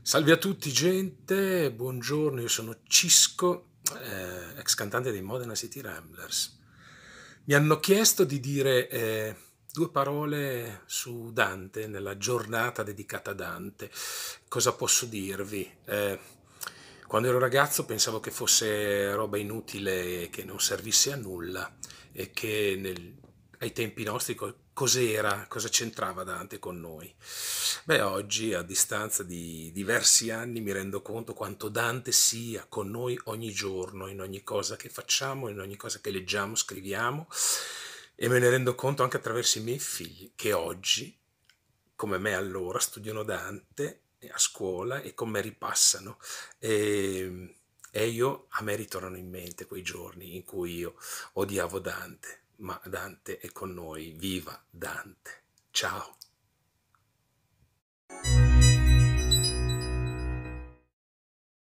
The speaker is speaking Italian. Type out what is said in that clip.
Salve a tutti gente, buongiorno, io sono Cisco, eh, ex cantante dei Modena City Ramblers. Mi hanno chiesto di dire eh, due parole su Dante, nella giornata dedicata a Dante. Cosa posso dirvi? Eh, quando ero ragazzo pensavo che fosse roba inutile, che non servisse a nulla e che nel, ai tempi nostri cos'era, cosa c'entrava Dante con noi. Beh, oggi a distanza di diversi anni mi rendo conto quanto Dante sia con noi ogni giorno, in ogni cosa che facciamo, in ogni cosa che leggiamo, scriviamo e me ne rendo conto anche attraverso i miei figli che oggi, come me allora, studiano Dante a scuola e con me ripassano. E, ehm, e io, a me ritornano in mente quei giorni in cui io odiavo Dante ma Dante è con noi, viva Dante. Ciao.